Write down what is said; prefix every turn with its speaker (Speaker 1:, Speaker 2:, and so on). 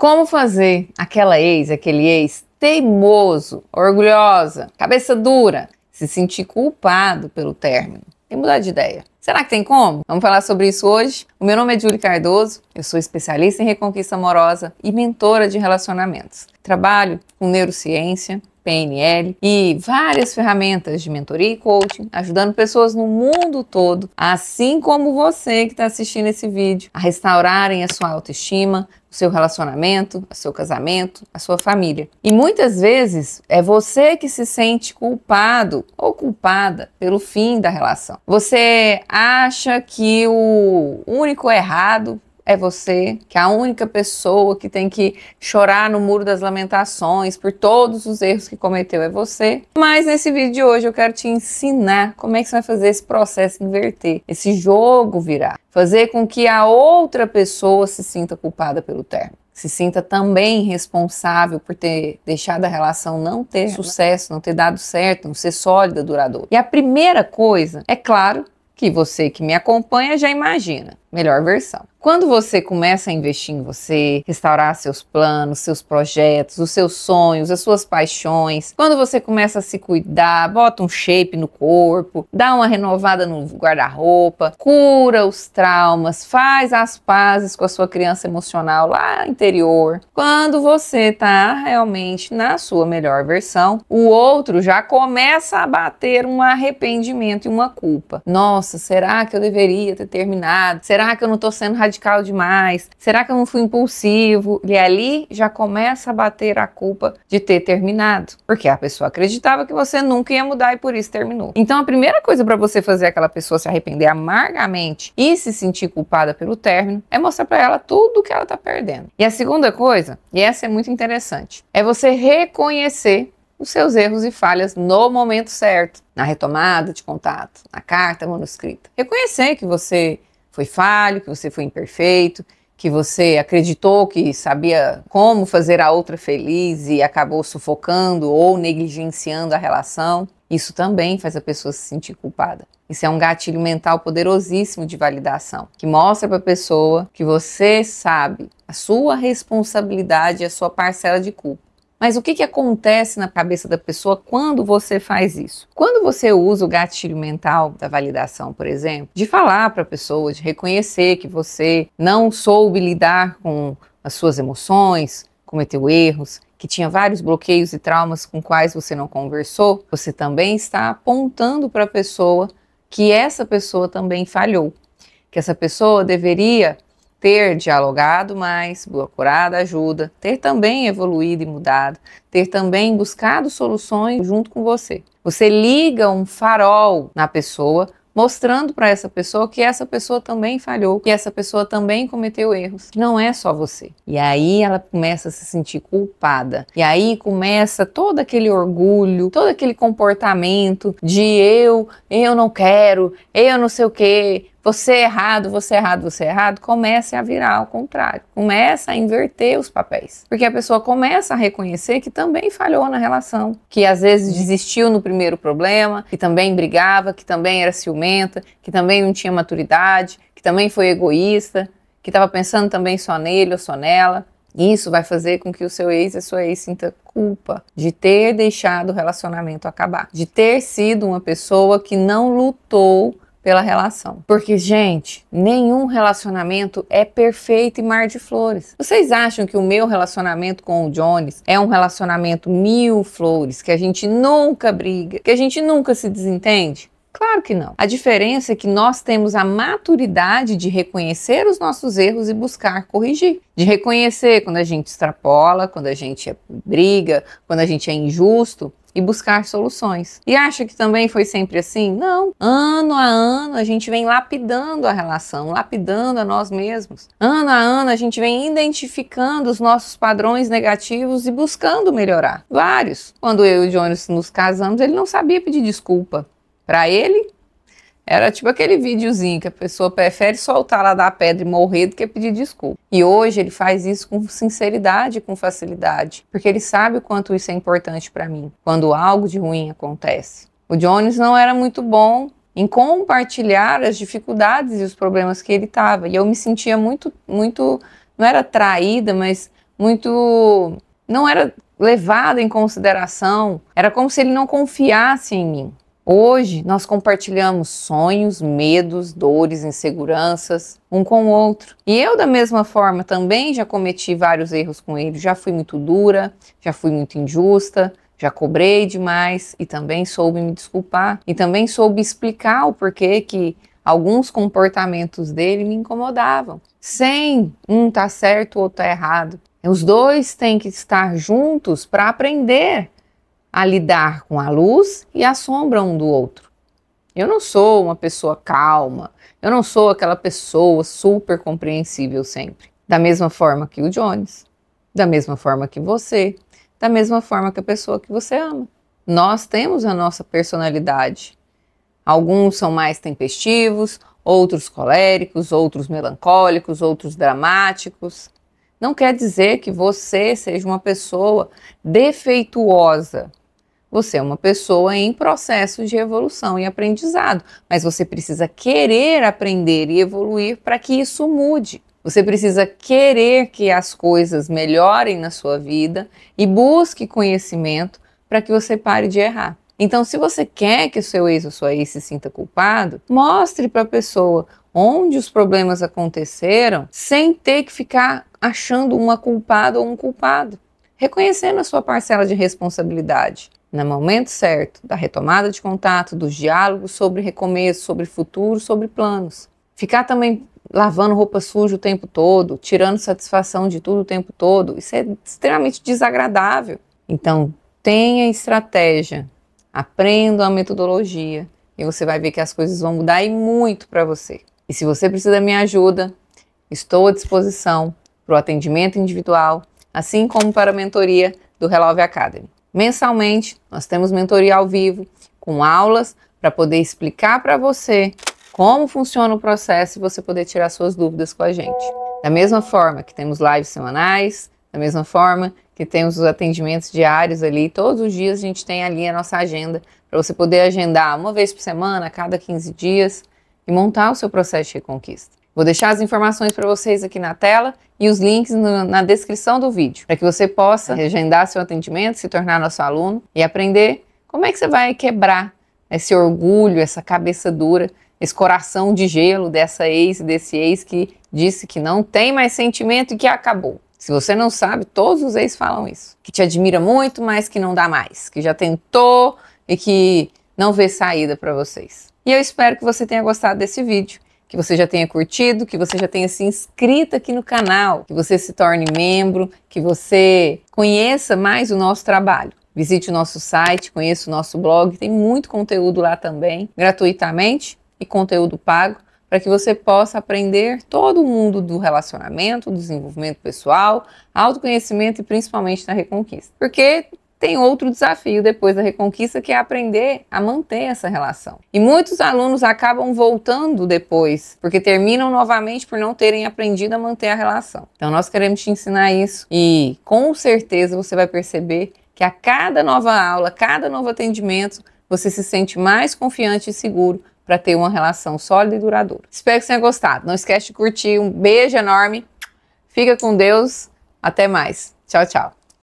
Speaker 1: Como fazer aquela ex, aquele ex teimoso, orgulhosa, cabeça dura, se sentir culpado pelo término e mudar de ideia? Será que tem como? Vamos falar sobre isso hoje. O meu nome é Julie Cardoso, eu sou especialista em reconquista amorosa e mentora de relacionamentos. Trabalho com neurociência, PNL e várias ferramentas de mentoria e coaching, ajudando pessoas no mundo todo, assim como você que está assistindo esse vídeo, a restaurarem a sua autoestima, o seu relacionamento, o seu casamento, a sua família. E muitas vezes é você que se sente culpado ou culpada pelo fim da relação. Você acha que o único errado é você, que é a única pessoa que tem que chorar no muro das lamentações por todos os erros que cometeu é você. Mas nesse vídeo de hoje eu quero te ensinar como é que você vai fazer esse processo inverter, esse jogo virar, fazer com que a outra pessoa se sinta culpada pelo término se sinta também responsável por ter deixado a relação não ter sucesso, não ter dado certo, não ser sólida, duradoura. E a primeira coisa, é claro, que você que me acompanha já imagina melhor versão. Quando você começa a investir em você, restaurar seus planos, seus projetos, os seus sonhos, as suas paixões, quando você começa a se cuidar, bota um shape no corpo, dá uma renovada no guarda-roupa, cura os traumas, faz as pazes com a sua criança emocional lá interior. Quando você tá realmente na sua melhor versão, o outro já começa a bater um arrependimento e uma culpa. Nossa, será que eu deveria ter terminado? Será Será que eu não estou sendo radical demais? Será que eu não fui impulsivo? E ali já começa a bater a culpa de ter terminado, porque a pessoa acreditava que você nunca ia mudar e por isso terminou. Então a primeira coisa para você fazer é aquela pessoa se arrepender amargamente e se sentir culpada pelo término é mostrar para ela tudo que ela está perdendo. E a segunda coisa, e essa é muito interessante, é você reconhecer os seus erros e falhas no momento certo, na retomada de contato, na carta manuscrita. Reconhecer que você foi falho, que você foi imperfeito, que você acreditou que sabia como fazer a outra feliz e acabou sufocando ou negligenciando a relação. Isso também faz a pessoa se sentir culpada. Isso é um gatilho mental poderosíssimo de validação, que mostra para a pessoa que você sabe a sua responsabilidade e a sua parcela de culpa. Mas o que, que acontece na cabeça da pessoa quando você faz isso? Quando você usa o gatilho mental da validação, por exemplo, de falar para a pessoa, de reconhecer que você não soube lidar com as suas emoções, cometeu erros, que tinha vários bloqueios e traumas com quais você não conversou, você também está apontando para a pessoa que essa pessoa também falhou, que essa pessoa deveria ter dialogado mais, procurado ajuda, ter também evoluído e mudado, ter também buscado soluções junto com você. Você liga um farol na pessoa, mostrando para essa pessoa que essa pessoa também falhou, que essa pessoa também cometeu erros, não é só você. E aí ela começa a se sentir culpada. E aí começa todo aquele orgulho, todo aquele comportamento de eu, eu não quero, eu não sei o quê, você é errado, você é errado, você é errado, comece a virar ao contrário. Começa a inverter os papéis. Porque a pessoa começa a reconhecer que também falhou na relação, que às vezes desistiu no primeiro problema, que também brigava, que também era ciumenta, que também não tinha maturidade, que também foi egoísta, que estava pensando também só nele ou só nela. Isso vai fazer com que o seu ex e a sua ex sinta culpa de ter deixado o relacionamento acabar, de ter sido uma pessoa que não lutou pela relação. Porque, gente, nenhum relacionamento é perfeito e mar de flores. Vocês acham que o meu relacionamento com o Jones é um relacionamento mil flores, que a gente nunca briga, que a gente nunca se desentende? Claro que não. A diferença é que nós temos a maturidade de reconhecer os nossos erros e buscar corrigir. De reconhecer quando a gente extrapola, quando a gente é briga, quando a gente é injusto e buscar soluções. E acha que também foi sempre assim? Não. Ano a ano a gente vem lapidando a relação, lapidando a nós mesmos. Ano a ano a gente vem identificando os nossos padrões negativos e buscando melhorar. Vários. Quando eu e o Jones nos casamos, ele não sabia pedir desculpa. Para ele, era tipo aquele videozinho que a pessoa prefere soltar lá da pedra e morrer do que pedir desculpa. E hoje ele faz isso com sinceridade, com facilidade, porque ele sabe o quanto isso é importante para mim quando algo de ruim acontece. O Jones não era muito bom em compartilhar as dificuldades e os problemas que ele tava. E eu me sentia muito, muito, não era traída, mas muito, não era levada em consideração. Era como se ele não confiasse em mim. Hoje nós compartilhamos sonhos, medos, dores, inseguranças um com o outro. E eu, da mesma forma, também já cometi vários erros com ele. Já fui muito dura, já fui muito injusta, já cobrei demais e também soube me desculpar. E também soube explicar o porquê que alguns comportamentos dele me incomodavam. Sem um tá certo ou tá errado. Os dois têm que estar juntos para aprender a lidar com a luz e a sombra um do outro. Eu não sou uma pessoa calma, eu não sou aquela pessoa super compreensível sempre. Da mesma forma que o Jones, da mesma forma que você, da mesma forma que a pessoa que você ama. Nós temos a nossa personalidade. Alguns são mais tempestivos, outros coléricos, outros melancólicos, outros dramáticos. Não quer dizer que você seja uma pessoa defeituosa. Você é uma pessoa em processo de evolução e aprendizado, mas você precisa querer aprender e evoluir para que isso mude. Você precisa querer que as coisas melhorem na sua vida e busque conhecimento para que você pare de errar. Então, se você quer que o seu ex ou sua ex se sinta culpado, mostre para a pessoa onde os problemas aconteceram sem ter que ficar achando uma culpada ou um culpado, reconhecendo a sua parcela de responsabilidade no momento certo, da retomada de contato, dos diálogos sobre recomeço, sobre futuro, sobre planos. Ficar também lavando roupa suja o tempo todo, tirando satisfação de tudo o tempo todo, isso é extremamente desagradável. Então, tenha estratégia, aprenda a metodologia e você vai ver que as coisas vão mudar e muito para você. E se você precisa da minha ajuda, estou à disposição para o atendimento individual, assim como para a mentoria do Relove Academy. Mensalmente, nós temos mentoria ao vivo, com aulas para poder explicar para você como funciona o processo e você poder tirar suas dúvidas com a gente. Da mesma forma que temos lives semanais, da mesma forma que temos os atendimentos diários ali, todos os dias a gente tem ali a nossa agenda para você poder agendar uma vez por semana, a cada 15 dias e montar o seu processo de reconquista. Vou deixar as informações para vocês aqui na tela e os links no, na descrição do vídeo, para que você possa agendar seu atendimento, se tornar nosso aluno e aprender como é que você vai quebrar esse orgulho, essa cabeça dura, esse coração de gelo dessa ex, desse ex que disse que não tem mais sentimento e que acabou. Se você não sabe, todos os ex falam isso. Que te admira muito, mas que não dá mais. Que já tentou e que não vê saída para vocês. E eu espero que você tenha gostado desse vídeo que você já tenha curtido, que você já tenha se inscrito aqui no canal, que você se torne membro, que você conheça mais o nosso trabalho. Visite o nosso site, conheça o nosso blog, tem muito conteúdo lá também, gratuitamente e conteúdo pago, para que você possa aprender todo o mundo do relacionamento, desenvolvimento pessoal, autoconhecimento e principalmente na reconquista. Porque tem outro desafio depois da reconquista que é aprender a manter essa relação. E muitos alunos acabam voltando depois, porque terminam novamente por não terem aprendido a manter a relação. Então nós queremos te ensinar isso e com certeza você vai perceber que a cada nova aula, cada novo atendimento, você se sente mais confiante e seguro para ter uma relação sólida e duradoura. Espero que você tenha gostado. Não esquece de curtir. Um beijo enorme. Fica com Deus. Até mais. Tchau, tchau.